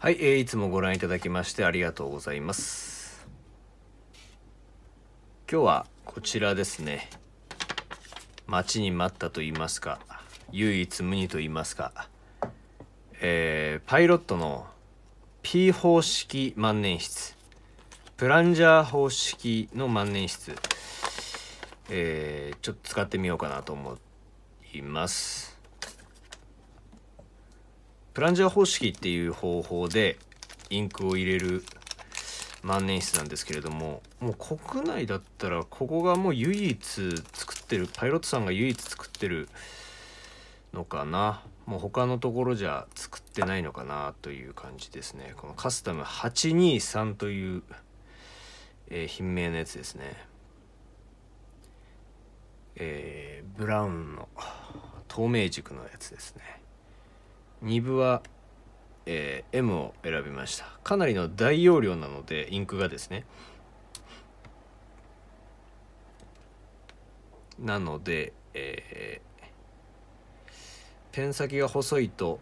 はい、えー、いつもご覧いただきましてありがとうございます。今日はこちらですね。待ちに待ったと言いますか、唯一無二と言いますか、えー、パイロットの P 方式万年筆、プランジャー方式の万年筆、えー、ちょっと使ってみようかなと思います。プランジャー方式っていう方法でインクを入れる万年筆なんですけれどももう国内だったらここがもう唯一作ってるパイロットさんが唯一作ってるのかなもう他のところじゃ作ってないのかなという感じですねこのカスタム823という、えー、品名のやつですねえー、ブラウンの透明軸のやつですね2部は、えー、M を選びましたかなりの大容量なのでインクがですねなので、えー、ペン先が細いと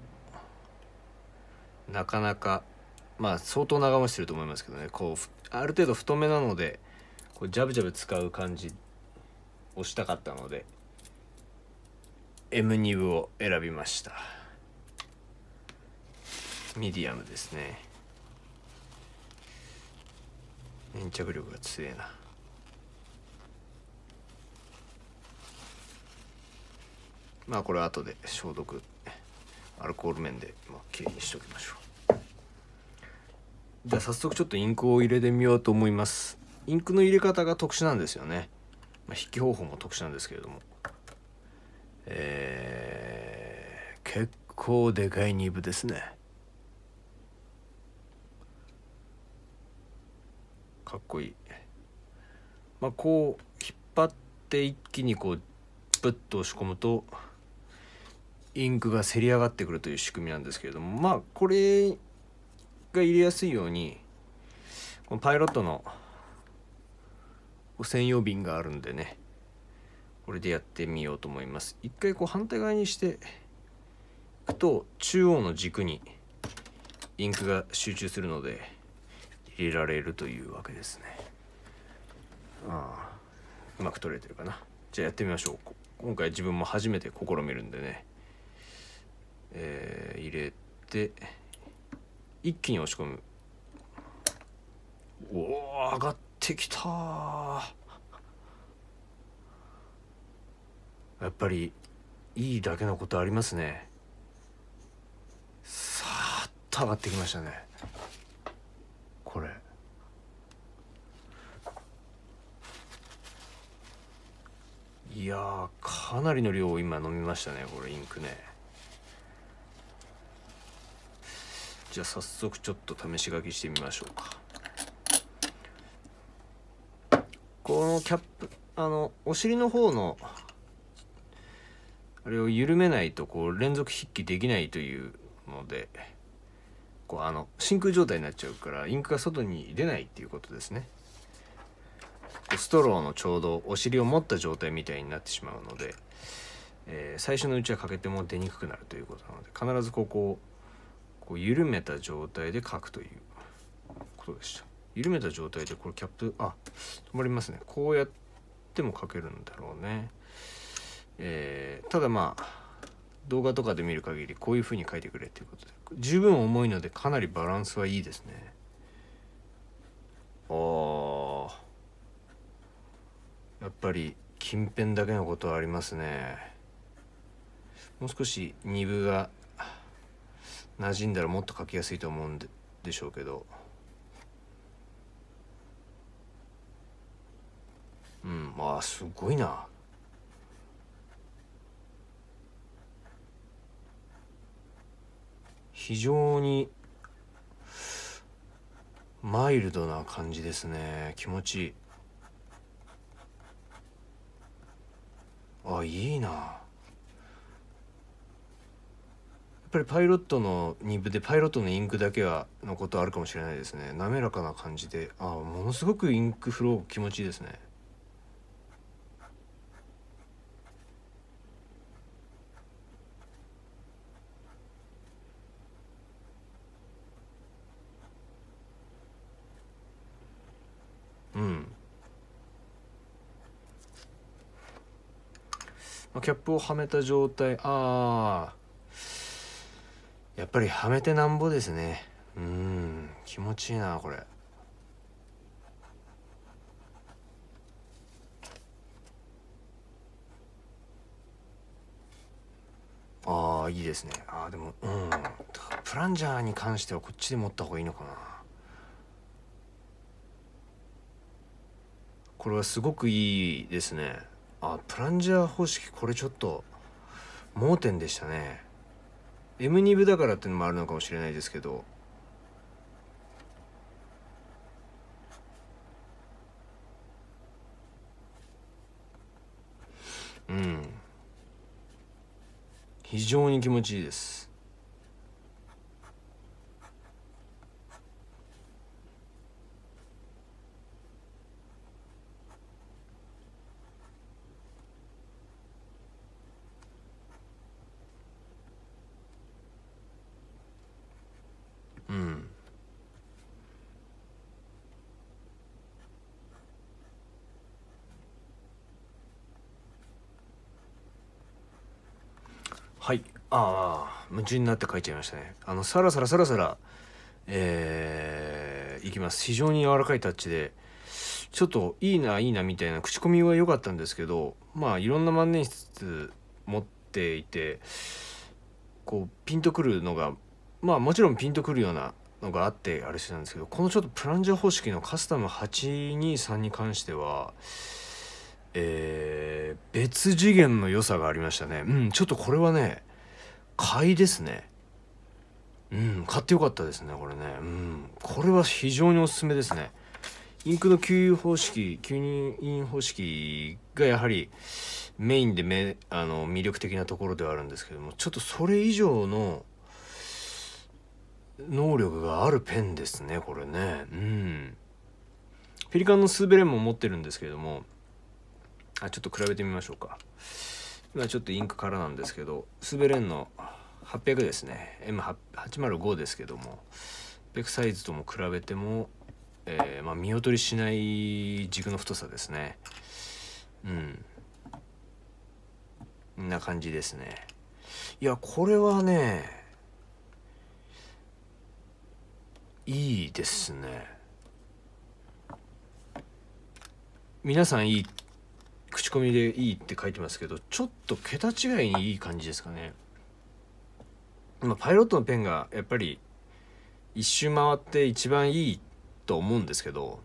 なかなかまあ相当長持ちしてると思いますけどねこうある程度太めなのでこうジャブジャブ使う感じをしたかったので M2 部を選びました。ミディアムですね粘着力が強えなまあこれ後で消毒アルコール面で、まあ、きれいにしておきましょうじゃあ早速ちょっとインクを入れてみようと思いますインクの入れ方が特殊なんですよね、まあ、筆記方法も特殊なんですけれどもえー、結構でかいニブですねかっこいい、まあ、こう引っ張って一気にこうプッと押し込むとインクがせり上がってくるという仕組みなんですけれどもまあこれが入れやすいようにこのパイロットの専用瓶があるんでねこれでやってみようと思います一回こう反対側にしていくと中央の軸にインクが集中するので入れられるというわけですねああうまく取れてるかなじゃあやってみましょう今回自分も初めて試みるんでねえー、入れて一気に押し込むおお上がってきたやっぱりいいだけのことありますねさーっと上がってきましたねいやかなりの量を今飲みましたねこれインクねじゃあ早速ちょっと試し書きしてみましょうかこのキャップあのお尻の方のあれを緩めないとこう連続筆記できないというのでこうあの真空状態になっちゃうからインクが外に出ないっていうことですねストローのちょうどお尻を持った状態みたいになってしまうので、えー、最初のうちはかけても出にくくなるということなので必ずここをこう緩めた状態で書くということでした緩めた状態でこれキャップあ止まりますねこうやっても書けるんだろうね、えー、ただまあ動画とかで見る限りこういうふうに書いてくれっていうことで十分重いのでかなりバランスはいいですねやっぱり近辺だけのことはありますねもう少し二部が馴染んだらもっと書きやすいと思うんででしょうけどうんまあすごいな非常にマイルドな感じですね気持ちいいいいなやっぱりパイロットの2部でパイロットのインクだけはのことあるかもしれないですね滑らかな感じであものすごくインクフロー気持ちいいですねキャップをはめた状態あやっぱりはめてなんぼですねうん気持ちいいなこれああいいですねああでもうんプランジャーに関してはこっちで持った方がいいのかなこれはすごくいいですねあプランジャー方式これちょっと盲点でしたね M2 部だからっていうのもあるのかもしれないですけどうん非常に気持ちいいですはいああ夢中になって書いちゃいましたねあのさらさらさらさらえー、いきます非常に柔らかいタッチでちょっといいないいなみたいな口コミは良かったんですけどまあいろんな万年筆持っていてこうピンとくるのがまあもちろんピンとくるようなのがあってあれしてたんですけどこのちょっとプランジャー方式のカスタム823に関してはえー、別次元の良さがありましたねうんちょっとこれはね買いですねうん買ってよかったですねこれねうんこれは非常におすすめですねインクの吸油方式吸引方式がやはりメインでめあの魅力的なところではあるんですけどもちょっとそれ以上の能力があるペンですねこれねうんペリカンのスーベレンも持ってるんですけどもあちょっと比べてみましょうか今ちょっとインクからなんですけどスベレンの800ですね M805 ですけどもペクサイズとも比べても、えー、まあ、見劣りしない軸の太さですねうんこんな感じですねいやこれはねいいですね皆さんいいコミでいいって書いてますけどちょっと桁違いにいい感じですかね、まあ、パイロットのペンがやっぱり一周回って一番いいと思うんですけど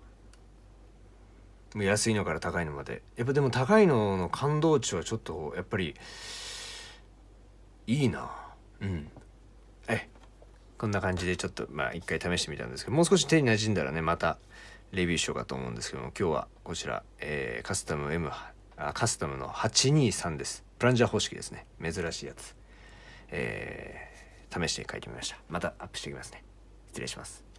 安いのから高いのまでやっぱでも高いのの感動値はちょっとやっぱりいいなうんえこんな感じでちょっとまあ一回試してみたんですけどもう少し手に馴染んだらねまたレビューしようかと思うんですけども今日はこちら、えー、カスタム M カスタムの823ですプランジャー方式ですね珍しいやつ、えー、試して書いてみましたまたアップしていきますね失礼します